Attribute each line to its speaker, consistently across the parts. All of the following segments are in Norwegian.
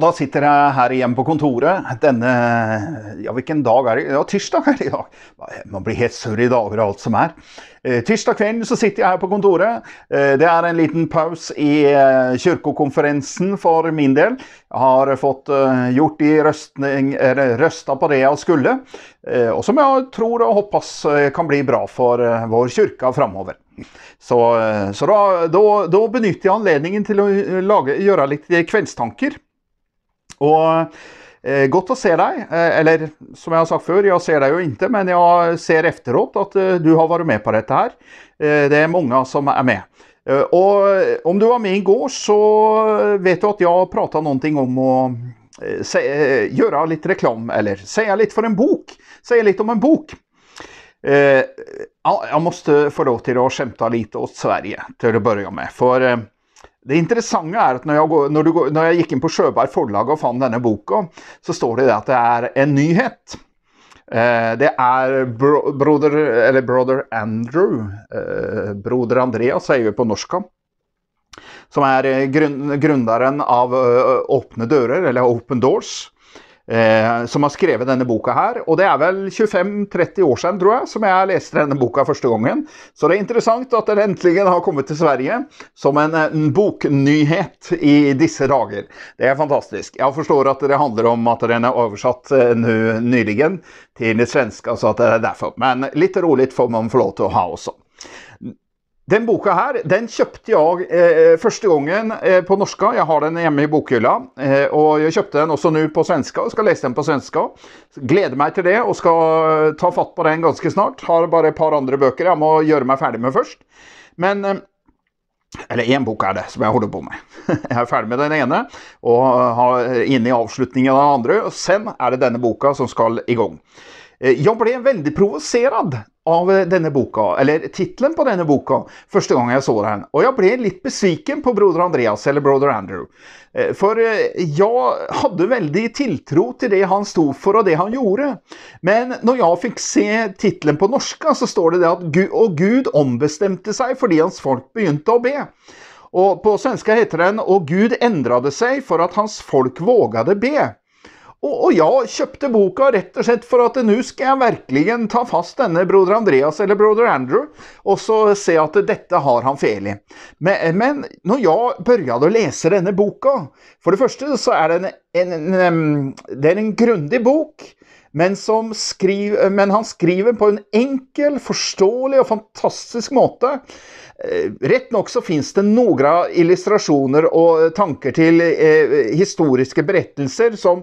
Speaker 1: Og da sitter jeg her igjen på kontoret denne Ja, hvilken dag er det? Ja, tirsdag er det i dag. Man blir helt surr i dager og alt som er. Eh, tirsdag kvelden så sitter jeg her på kontoret. Eh, det er en liten pause i eh, kirkekonferansen for min del. Jeg har fått gjort de røsta på det jeg skulle, og som jeg tror og håper kan bli bra for vår kirke framover. Så, så da, da, da, benytter jeg anledningen til å lage, gjøre litt kveldstanker. Og eh, godt å se deg. Eh, eller som jeg har sagt før, jeg ser deg jo ikke, men jeg ser etteråt at eh, du har vært med på dette her. Eh, det er mange som er med. Eh, og eh, om du var med i går, så vet du at jeg prata noe om å se, gjøre litt reklame, eller si litt for en bok. Si litt om en bok. jeg måtte få lov til å skjemte litt åt Sverige til å begynne med. For det interessante er at når jeg, går, når går, når jeg gikk inn på Sjøberg forlag og fant denne boka, så står det at det er en nyhet. Eh, det er bro, broder, eller brother Andrew eh, Broder Andreas sier vi på norsk. Som er eh, grunn, grunneren av eh, Åpne dører, eller Open Doors eh, som har skrevet denne boka her. Og det er vel 25-30 år siden, tror jeg, som jeg leste denne boka første gangen. Så det er interessant at den endelig har kommet til Sverige som en, eh, en boknyhet i disse dager. Det er fantastisk. Jeg forstår at det handler om at den er oversatt eh, nyligen til svensk, altså at det er derfor. Men litt rolig får man få lov til å ha også. Den boka her den kjøpte jeg eh, første gangen eh, på norska. Jeg har den hjemme i bokhylla. Eh, og jeg kjøpte den også nå på svenska, og skal lese den på svenska. Gleder meg til det og skal ta fatt på den ganske snart. Har bare et par andre bøker jeg må gjøre meg ferdig med først. Men eh, eller én bok er det, som jeg holder på med. Jeg er ferdig med den ene og har eh, inne i avslutningen av den andre. Og sen er det denne boka som skal i gang. Eh, jeg ble veldig provosert av eh, denne boka, eller tittelen på denne boka, første gang jeg så den. Og jeg ble litt besviken på broder Andreas, eller broder Andrew. Eh, for eh, jeg hadde veldig tiltro til det han sto for, og det han gjorde. Men når jeg fikk se tittelen på norska, så står det det at Gud, Og Gud ombestemte seg fordi hans folk begynte å be. Og på svenska heter den Og Gud endrade seg for at hans folk vågade be. Og, og ja, kjøpte boka rett og slett for at nå skal jeg virkelig ta fast denne broder Andreas eller broder Andrew, og så se at dette har han fele i. Men, men når jeg begynte å lese denne boka For det første så er det en, en, en, det er en grundig bok. Men, skriver, men han skriver på en enkel, forståelig og fantastisk måte. Eh, rett nok så finnes det noen illustrasjoner og eh, tanker til eh, eh, historiske berettelser som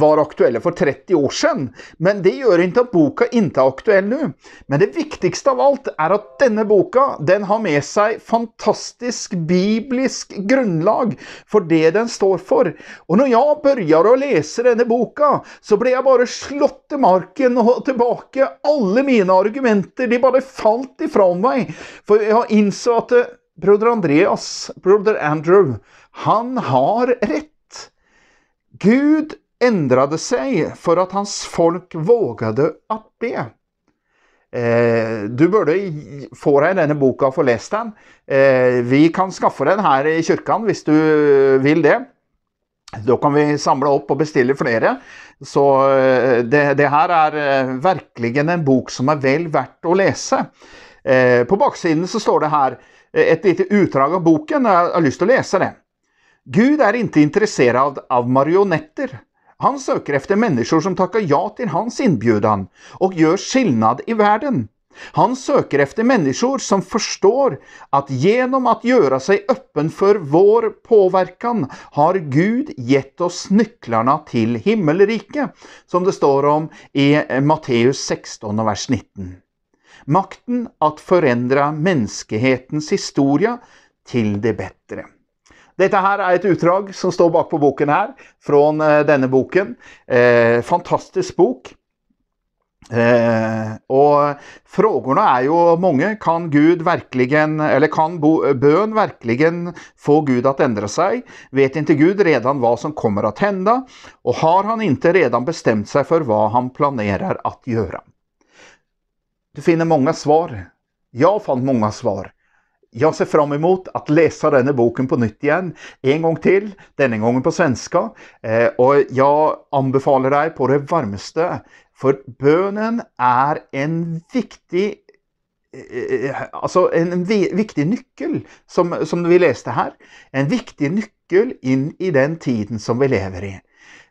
Speaker 1: var aktuelle for 30 år siden, men det gjør ikke at boka ikke er aktuell nå. Men det viktigste av alt er at denne boka den har med seg fantastisk biblisk grunnlag for det den står for. Og når jeg begynte å lese denne boka, så ble jeg bare slått til marken og tilbake. Alle mine argumenter de bare falt ifra meg. for jeg har innså at eh, broder Andreas, broder Andrew, han har rett. Gud endret seg for at hans folk vågade at be. Eh, du burde få deg denne boka og få lest den. Eh, vi kan skaffe den her i kirken hvis du vil det. Da kan vi samle opp og bestille flere. Så eh, det, det her er eh, virkelig en bok som er vel verdt å lese. Eh, på baksiden så står det her et eh, lite utdrag av boken. Jeg har lyst til å lese det. Gud er ikke interessert av marionetter. Han søker efter mennesker som takker ja til hans inbjudan og gjør skillnad i verden. Han søker efter mennesker som forstår at gjennom å gjøre seg öppen for vår påverkan har Gud gett oss nycklarna til himmelriket, som det står om i Matteus 16 vers 19 makten at forandra menneskehetens historia til det bedre. Dette her er et utdrag som står bak på boken her, fra eh, denne boken. Eh, fantastisk bok. Eh, og spørsmålene er jo mange. Kan Gud virkeligen, eller kan bøn virkelig få Gud at endre seg? Vet ikke Gud redan hva som kommer at hende? Og har han ikke redan bestemt seg for hva han planerer at gjøre? Du finner mange svar. Jeg fant mange svar. Jeg ser fram emot att läsa denne boken på nytt igjen, en gang til, denne gangen på svenska. Eh, og jeg anbefaler deg på det varmeste, for bønnen er en viktig eh, Altså en viktig nøkkel, som, som vi leste her. En viktig nøkkel inn i den tiden som vi lever i.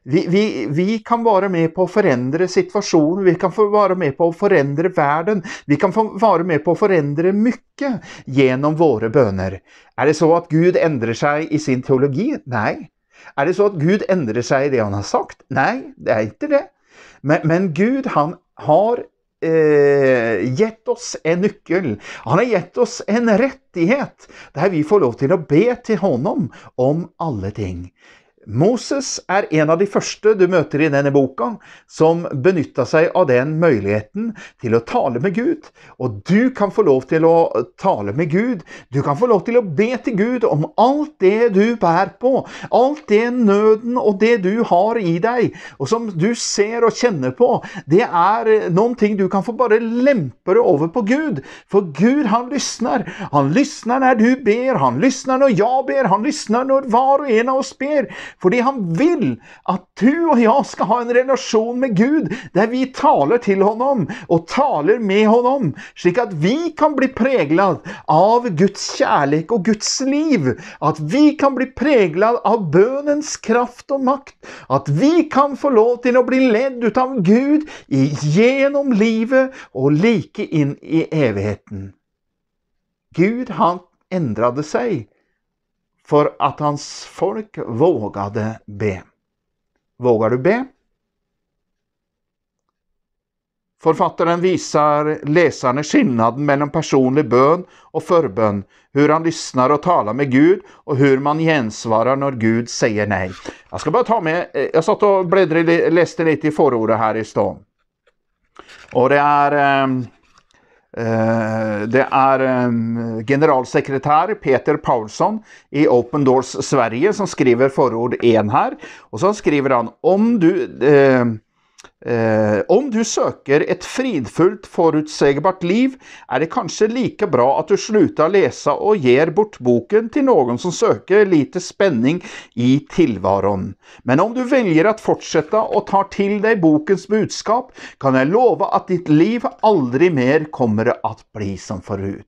Speaker 1: Vi, vi, vi, kan være med på å forandre situasjonen, vi kan være med på å forandre verden. Vi kan være med på å forandre mye gjennom våre bønner. Er det så at Gud endrer seg i sin teologi? Nei. Er det så at Gud endrer seg i det han har sagt? Nei, det er ikke det. Men, men Gud, han har eh, gitt oss en nøkkel. Han har gitt oss en rettighet der vi får lov til å be til Honom om alle ting. Moses er en av de første du møter i denne boka, som benytta seg av den muligheten til å tale med Gud. Og du kan få lov til å tale med Gud. Du kan få lov til å be til Gud om alt det du bærer på, alt det nøden og det du har i deg, og som du ser og kjenner på. Det er noen ting du kan få bare lempe det over på Gud. For Gud, han lysner. Han lysner når du ber, han lysner når jeg ber, han lysner når hver og en av oss ber. Fordi han vil at du og jeg skal ha en relasjon med Gud der vi taler til honom og taler med honom, slik at vi kan bli pregla av Guds kjærlighet og Guds liv. At vi kan bli pregla av bønnens kraft og makt. At vi kan få lov til å bli ledd ut av Gud gjennom livet og like inn i evigheten. Gud, han endra det seg for at hans folk vågade be. Vågar du be? Forfatteren viser leserne skillnaden mellom personlig bønn og forbønn, hvor han lysner og taler med Gud, og hvor man gjensvarer når Gud sier nei. Jeg skal bare ta med, eh, jeg satt og bledre, leste litt i forordet her i stad. Og det er Eh, det er generalsekretær Peter Paulsson i Open Doors Sverige som skriver forord én her. Og så skriver han om du eh, Eh, om du søker et fridfullt, forutsigbart liv, er det kanskje like bra at du slutter å lese og gir bort boken til noen som søker lite spenning i tilværen. Men om du velger å fortsette og ta til deg bokens budskap, kan jeg love at ditt liv aldri mer kommer til å bli som forut.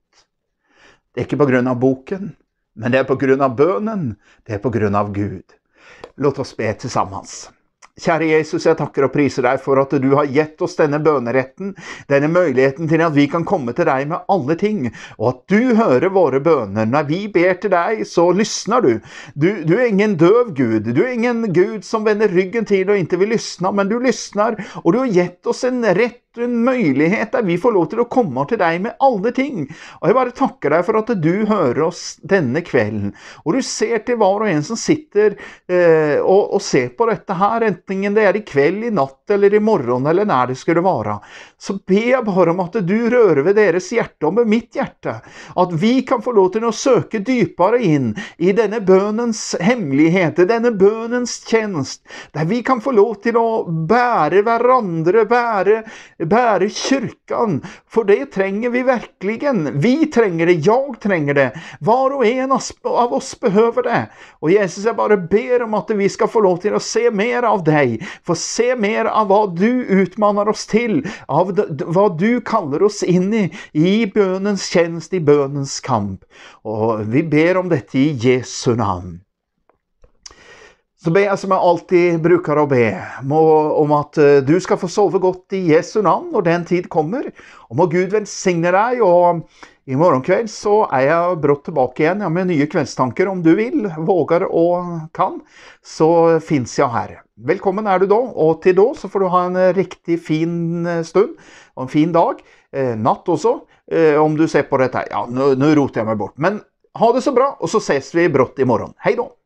Speaker 1: Det er ikke på grunn av boken, men det er på grunn av bønnen. Det er på grunn av Gud. Låt oss be til sammen. Kjære Jesus, jeg takker og priser deg for at du har gitt oss denne bøneretten, denne muligheten til at vi kan komme til deg med alle ting, og at du hører våre bønner. Når vi ber til deg, så lysner du. Du, du er ingen døv Gud. Du er ingen Gud som vender ryggen til og ikke vil lysne, men du lysner, og du har gitt oss en rett en mulighet der vi får lov til å komme til deg med alle ting. Og jeg bare takker deg for at du hører oss denne kvelden. Og du ser til hver og en som sitter eh, og, og, ser på dette her, enten det er i kveld, i natt eller i morgen eller nær det skulle være. Så ber jeg bare om at du rører ved deres hjerte og med mitt hjerte. At vi kan få lov til å søke dypere inn i denne bønnens hemmeligheter, denne bønnens tjenest, der vi kan få lov til å bære hverandre, bære bære kyrkan, for det trenger vi verkligen. Vi trenger det, jeg trenger det. Var og en av oss behøver det. Og Jesus, jeg bare ber om at vi skal få lov til å se mer av deg. Få se mer av hva du utmanner oss til, av hva du kaller oss inn i, i bønnens tjeneste, i bønnens kamp. Og vi ber om dette i Jesu navn. Så ber jeg som jeg alltid bruker å be, må, om at eh, du skal få sove godt i Jesu navn når den tid kommer. Og må Gud velsigne deg. Og i morgen kveld så er jeg brått tilbake igjen ja, med nye kveldstanker om du vil, våger og kan. Så fins jeg her. Velkommen er du da, og til da så får du ha en riktig fin eh, stund og en fin dag. Eh, natt også, om du ser på dette. Ja, nå roter jeg meg bort. Men ha det så bra, og så ses vi brått i morgen. Hei da.